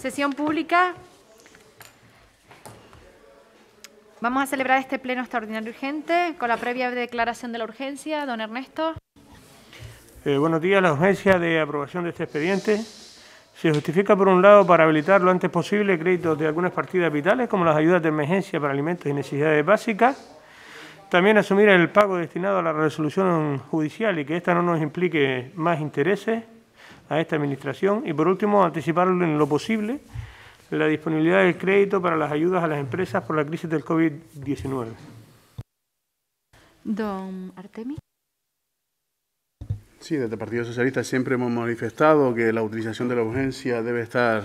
Sesión pública. Vamos a celebrar este pleno extraordinario urgente con la previa declaración de la urgencia. Don Ernesto. Eh, buenos días. La urgencia de aprobación de este expediente se justifica, por un lado, para habilitar lo antes posible créditos de algunas partidas vitales, como las ayudas de emergencia para alimentos y necesidades básicas. También asumir el pago destinado a la resolución judicial y que esta no nos implique más intereses a esta Administración. Y por último, anticipar en lo posible la disponibilidad del crédito para las ayudas a las empresas por la crisis del COVID-19. Don Artemis. Sí, desde el Partido Socialista siempre hemos manifestado que la utilización de la urgencia debe estar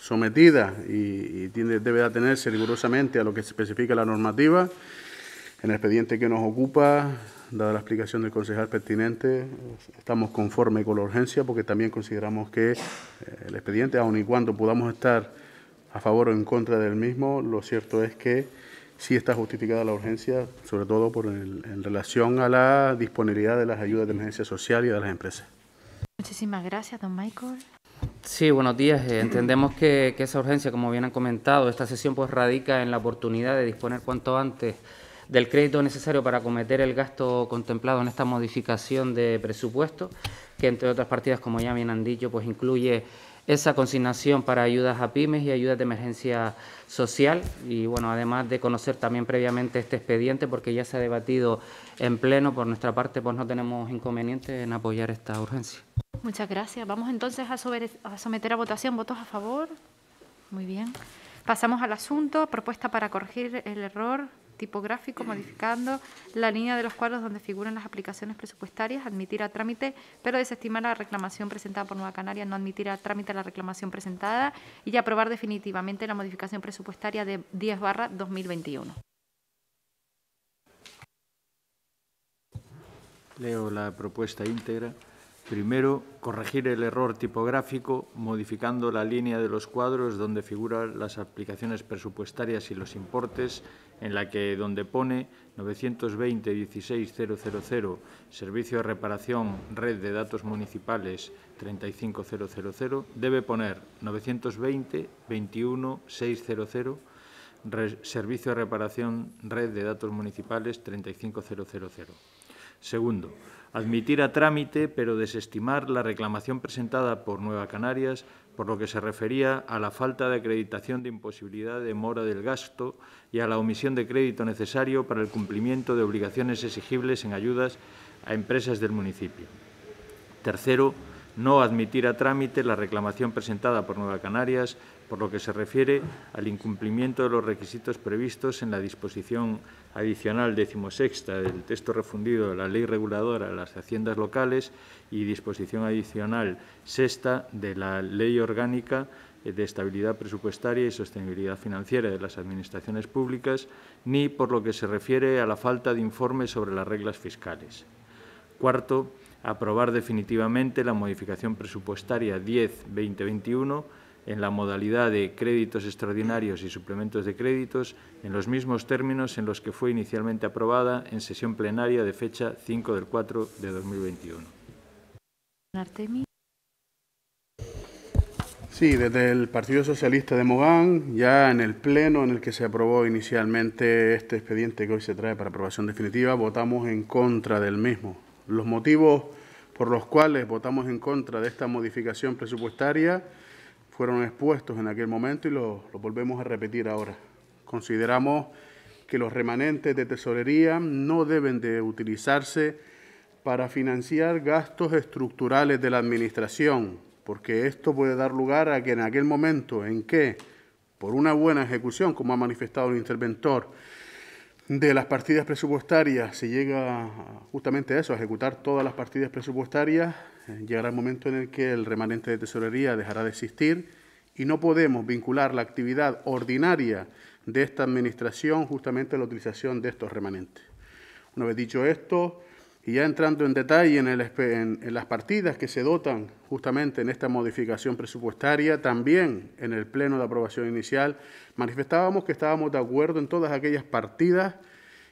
sometida y, debe atenerse rigurosamente a lo que especifica la normativa. En el expediente que nos ocupa dada la explicación del concejal pertinente, estamos conforme con la urgencia porque también consideramos que eh, el expediente, aun y cuando podamos estar a favor o en contra del mismo, lo cierto es que sí está justificada la urgencia, sobre todo por en relación a la disponibilidad de las ayudas de emergencia social y de las empresas. Muchísimas gracias, don Michael. Sí, buenos días. Eh, entendemos que, que esa urgencia, como bien han comentado, esta sesión pues radica en la oportunidad de disponer cuanto antes del crédito necesario para acometer el gasto contemplado en esta modificación de presupuesto, que entre otras partidas, como ya bien han dicho, pues incluye esa consignación para ayudas a pymes y ayudas de emergencia social. Y bueno, además de conocer también previamente este expediente, porque ya se ha debatido en pleno, por nuestra parte, pues no tenemos inconveniente en apoyar esta urgencia. Muchas gracias. Vamos entonces a, someter a votación votos a favor. Muy bien. Pasamos al asunto, propuesta para corregir el error tipográfico modificando la línea de los cuadros donde figuran las aplicaciones presupuestarias, admitir a trámite, pero desestimar la reclamación presentada por Nueva Canaria, no admitir a trámite la reclamación presentada y aprobar definitivamente la modificación presupuestaria de 10 barra 2021. Leo la propuesta íntegra. Primero, corregir el error tipográfico modificando la línea de los cuadros donde figuran las aplicaciones presupuestarias y los importes, en la que donde pone 920-16000, Servicio de Reparación, Red de Datos Municipales 35000, debe poner 920-21600, Servicio de Reparación, Red de Datos Municipales 35000. Segundo, admitir a trámite, pero desestimar la reclamación presentada por Nueva Canarias por lo que se refería a la falta de acreditación de imposibilidad de mora del gasto y a la omisión de crédito necesario para el cumplimiento de obligaciones exigibles en ayudas a empresas del municipio. Tercero, no admitir a trámite la reclamación presentada por Nueva Canarias por lo que se refiere al incumplimiento de los requisitos previstos en la disposición adicional decimosexta del texto refundido de la Ley Reguladora de las Haciendas Locales y disposición adicional sexta de la Ley Orgánica de Estabilidad Presupuestaria y Sostenibilidad Financiera de las Administraciones Públicas, ni por lo que se refiere a la falta de informes sobre las reglas fiscales. Cuarto, aprobar definitivamente la modificación presupuestaria 10-2021 en la modalidad de créditos extraordinarios y suplementos de créditos en los mismos términos en los que fue inicialmente aprobada en sesión plenaria de fecha 5 del 4 de 2021. Sí, desde el Partido Socialista de Mogán, ya en el pleno en el que se aprobó inicialmente este expediente que hoy se trae para aprobación definitiva, votamos en contra del mismo. Los motivos por los cuales votamos en contra de esta modificación presupuestaria fueron expuestos en aquel momento y lo, volvemos a repetir ahora. Consideramos que los remanentes de tesorería no deben de utilizarse para financiar gastos estructurales de la Administración, porque esto puede dar lugar a que en aquel momento en que, por una buena ejecución, como ha manifestado el interventor, de las partidas presupuestarias se llega justamente a eso, a ejecutar todas las partidas presupuestarias, eh, llegará el momento en el que el remanente de tesorería dejará de existir y no podemos vincular la actividad ordinaria de esta Administración justamente a la utilización de estos remanentes. Una vez dicho esto, y ya entrando en detalle en, en, las partidas que se dotan justamente en esta modificación presupuestaria, también en el Pleno de aprobación inicial, manifestábamos que estábamos de acuerdo en todas aquellas partidas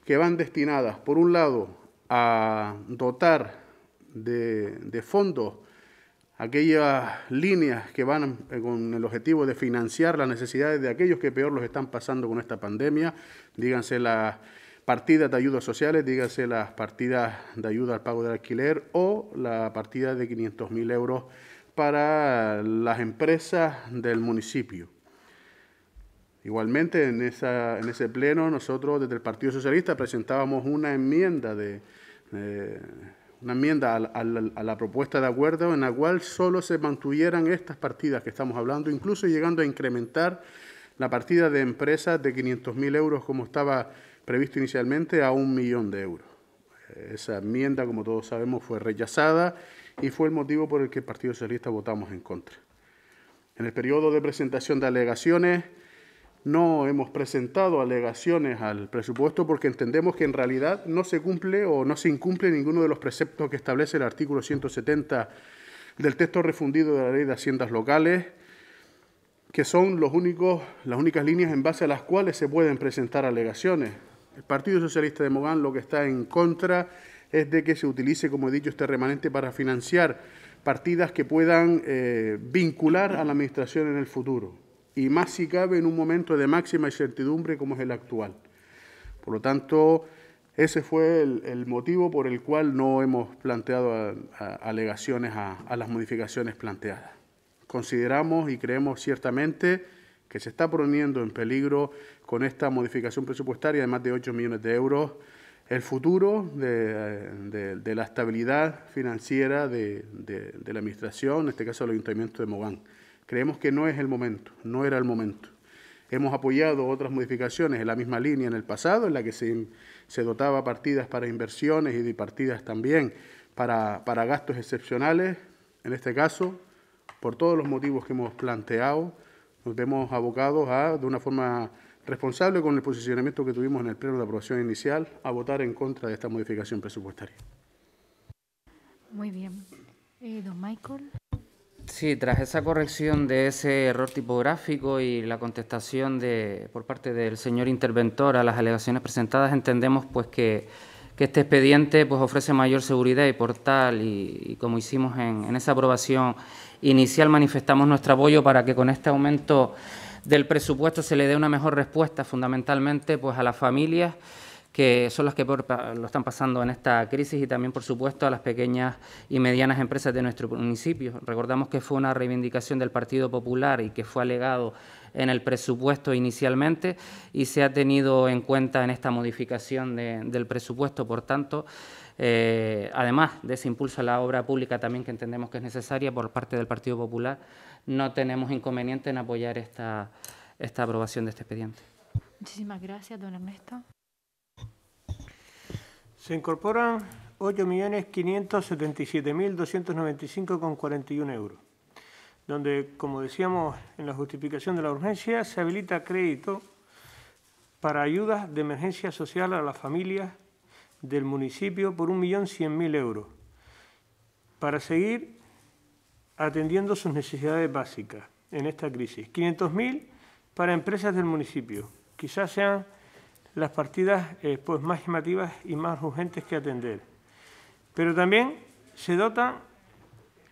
que van destinadas, por un lado, a dotar de, de fondos aquellas líneas que van eh, con el objetivo de financiar las necesidades de aquellos que peor los están pasando con esta pandemia, díganse las partidas de ayudas sociales, dígase las partidas de ayuda al pago del alquiler o la partida de 500.000 euros para las empresas del municipio. Igualmente, en, esa, en ese pleno, nosotros desde el Partido Socialista presentábamos una enmienda de... Eh, una enmienda a a la, propuesta de acuerdo en la cual solo se mantuvieran estas partidas que estamos hablando, incluso llegando a incrementar la partida de empresas de 500.000 euros como estaba previsto inicialmente a un millón de euros. Esa enmienda, como todos sabemos, fue rechazada y fue el motivo por el que el Partido Socialista votamos en contra. En el periodo de presentación de alegaciones, no hemos presentado alegaciones al presupuesto porque entendemos que en realidad no se cumple o no se incumple ninguno de los preceptos que establece el artículo 170 del texto refundido de la Ley de Haciendas Locales, que son los únicos, las únicas líneas en base a las cuales se pueden presentar alegaciones. El Partido Socialista de Mogán lo que está en contra es de que se utilice, como he dicho, este remanente para financiar partidas que puedan eh, vincular a la Administración en el futuro, y más si cabe en un momento de máxima incertidumbre como es el actual. Por lo tanto, ese fue el, motivo por el cual no hemos planteado alegaciones a, a las modificaciones planteadas. Consideramos y creemos ciertamente que se está poniendo en peligro con esta modificación presupuestaria de más de 8 millones de euros, el futuro de, la estabilidad financiera de, la Administración, en este caso del Ayuntamiento de Mogán. Creemos que no es el momento, no era el momento. Hemos apoyado otras modificaciones en la misma línea en el pasado, en la que se, dotaba partidas para inversiones y de partidas también para, para gastos excepcionales. En este caso, por todos los motivos que hemos planteado, nos vemos abocados a, de una forma responsable con el posicionamiento que tuvimos en el pleno de aprobación inicial, a votar en contra de esta modificación presupuestaria. Muy bien. Eh, don Michael. Sí, tras esa corrección de ese error tipográfico y la contestación de, por parte del señor interventor a las alegaciones presentadas, entendemos pues que que este expediente pues, ofrece mayor seguridad y por tal, y, como hicimos en, esa aprobación inicial, manifestamos nuestro apoyo para que con este aumento del presupuesto se le dé una mejor respuesta fundamentalmente pues, a las familias que son las que lo están pasando en esta crisis y también, por supuesto, a las pequeñas y medianas empresas de nuestro municipio. Recordamos que fue una reivindicación del Partido Popular y que fue alegado en el presupuesto inicialmente y se ha tenido en cuenta en esta modificación del presupuesto. Por tanto, eh, además de ese impulso a la obra pública también que entendemos que es necesaria por parte del Partido Popular, no tenemos inconveniente en apoyar esta, esta aprobación de este expediente. Muchísimas gracias, don Ernesto. Se incorporan 8.577.295,41 euros donde, como decíamos en la justificación de la urgencia, se habilita crédito para ayudas de emergencia social a las familias del municipio por 1.100.000 euros, para seguir atendiendo sus necesidades básicas en esta crisis. 500.000 para empresas del municipio. Quizás sean las partidas eh, pues más llamativas y más urgentes que atender. Pero también se dotan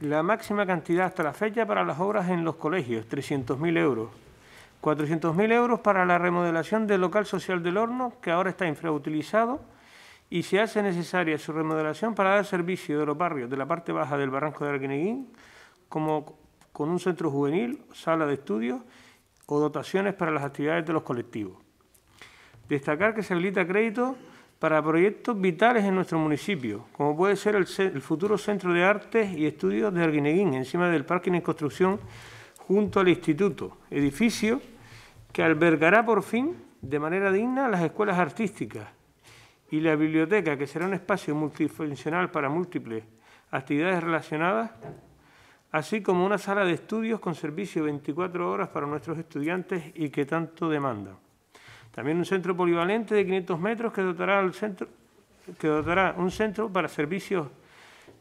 la máxima cantidad hasta la fecha para las obras en los colegios, 300.000 euros. 400.000 euros para la remodelación del local social del horno, que ahora está infrautilizado, y se hace necesaria su remodelación para dar servicio de los barrios de la parte baja del Barranco de Arguineguín, como con un centro juvenil, sala de estudios o dotaciones para las actividades de los colectivos. Destacar que se habilita crédito para proyectos vitales en nuestro municipio, como puede ser el, futuro Centro de Artes y Estudios de Arguineguín, encima del parking en construcción junto al instituto, edificio que albergará por fin de manera digna las escuelas artísticas y la biblioteca, que será un espacio multifuncional para múltiples actividades relacionadas, así como una sala de estudios con servicio 24 horas para nuestros estudiantes y que tanto demandan. También un centro polivalente de 500 metros que dotará, un centro para servicios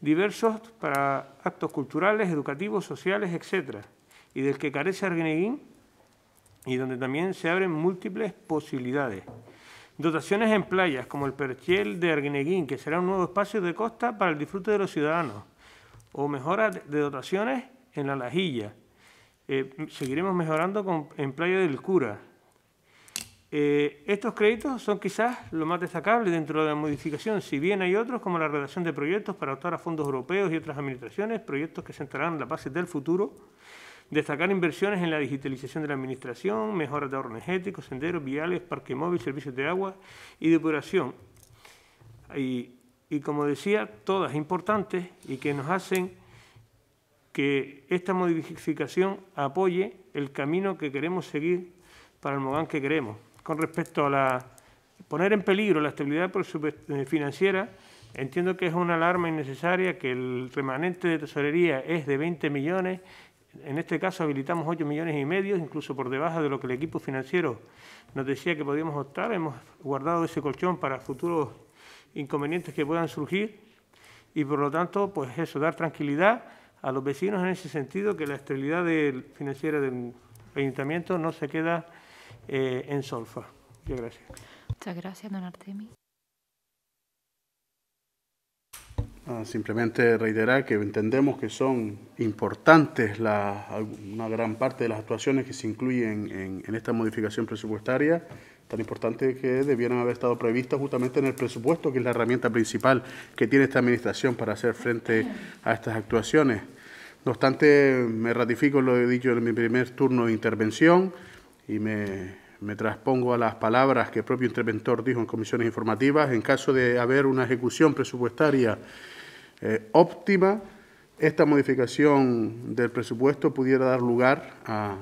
diversos, para actos culturales, educativos, sociales, etc. Y del que carece Arguineguín y donde también se abren múltiples posibilidades. Dotaciones en playas, como el Perchiel de Arguineguín, que será un nuevo espacio de costa para el disfrute de los ciudadanos. O mejora de dotaciones en la Lajilla. Eh, seguiremos mejorando en Playa del Cura, eh, estos créditos son quizás lo más destacable dentro de la modificación, si bien hay otros como la redacción de proyectos para optar a fondos europeos y otras administraciones, proyectos que sentarán la base del futuro, destacar inversiones en la digitalización de la administración, mejoras de ahorro energético, senderos, viales, parque móvil, servicios de agua y depuración. Y, como decía, todas importantes y que nos hacen que esta modificación apoye el camino que queremos seguir para el Mogán que queremos con respecto a la, poner en peligro la estabilidad eh, financiera, entiendo que es una alarma innecesaria, que el remanente de tesorería es de 20 millones, en este caso habilitamos 8 millones y medio, incluso por debajo de lo que el equipo financiero nos decía que podíamos optar, hemos guardado ese colchón para futuros inconvenientes que puedan surgir y por lo tanto, pues eso, dar tranquilidad a los vecinos en ese sentido, que la estabilidad financiera del ayuntamiento no se queda eh, en Solfa. Muchas gracias. Muchas gracias, don Artemi. Ah, simplemente reiterar que entendemos que son importantes una gran parte de las actuaciones que se incluyen en, en esta modificación presupuestaria tan importante que debieran haber estado previstas justamente en el presupuesto, que es la herramienta principal que tiene esta Administración para hacer frente a estas actuaciones. No obstante, me ratifico lo he dicho en mi primer turno de intervención, y me, traspongo a las palabras que el propio interventor dijo en comisiones informativas, en caso de haber una ejecución presupuestaria eh, óptima, esta modificación del presupuesto pudiera dar lugar a,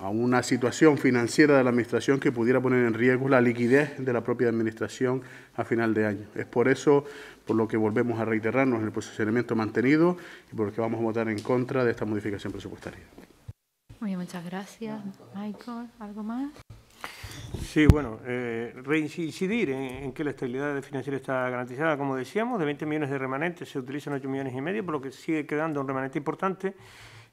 a, una situación financiera de la Administración que pudiera poner en riesgo la liquidez de la propia Administración a final de año. Es por eso por lo que volvemos a reiterarnos en el posicionamiento mantenido y por lo que vamos a votar en contra de esta modificación presupuestaria. Muy muchas gracias. Michael, ¿algo más? Sí, bueno, eh, reincidir en, que la estabilidad financiera está garantizada, como decíamos, de 20 millones de remanentes se utilizan 8 millones y medio, por lo que sigue quedando un remanente importante.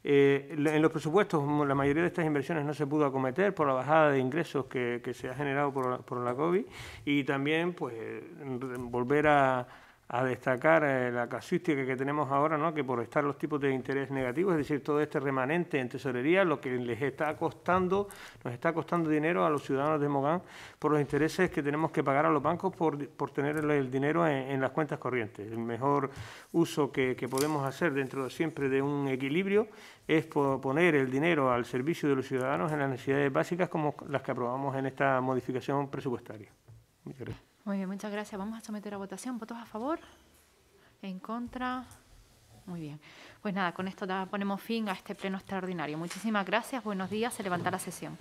Eh, en los presupuestos, la mayoría de estas inversiones no se pudo acometer por la bajada de ingresos que, se ha generado por, por la COVID y también pues volver a a destacar eh, la casuística que tenemos ahora, ¿no? que por estar los tipos de interés negativos, es decir, todo este remanente en tesorería, lo que les está costando, nos está costando dinero a los ciudadanos de Mogán por los intereses que tenemos que pagar a los bancos por, tener el dinero en, las cuentas corrientes. El mejor uso que, que podemos hacer dentro siempre de un equilibrio es poner el dinero al servicio de los ciudadanos en las necesidades básicas como las que aprobamos en esta modificación presupuestaria. gracias. Muy bien, muchas gracias. Vamos a someter a votación. ¿Votos a favor? ¿En contra? Muy bien. Pues nada, con esto ponemos fin a este pleno extraordinario. Muchísimas gracias. Buenos días. Se levanta la sesión.